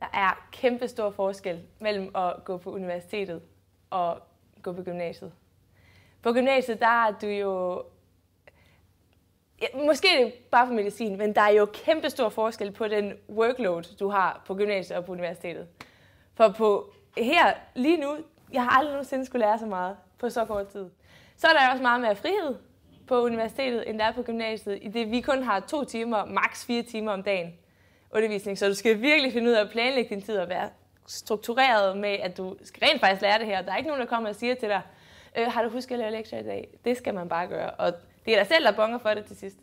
Der er kæmpe stor forskel mellem at gå på universitetet og gå på gymnasiet. På gymnasiet, der er du jo... Ja, måske er det bare for medicin, men der er jo kæmpe stor forskel på den workload, du har på gymnasiet og på universitetet. For på her lige nu, jeg har aldrig nogensinde skulle lære så meget på så kort tid. Så er der også meget mere frihed på universitetet, end der er på gymnasiet, i det vi kun har to timer, maks fire timer om dagen undervisning, så du skal virkelig finde ud af at planlægge din tid og være struktureret med, at du skal rent faktisk lære det her. Der er ikke nogen, der kommer og siger til dig, øh, har du husket at lave lektier i dag? Det skal man bare gøre, og det er dig selv, der bonger for det til sidst.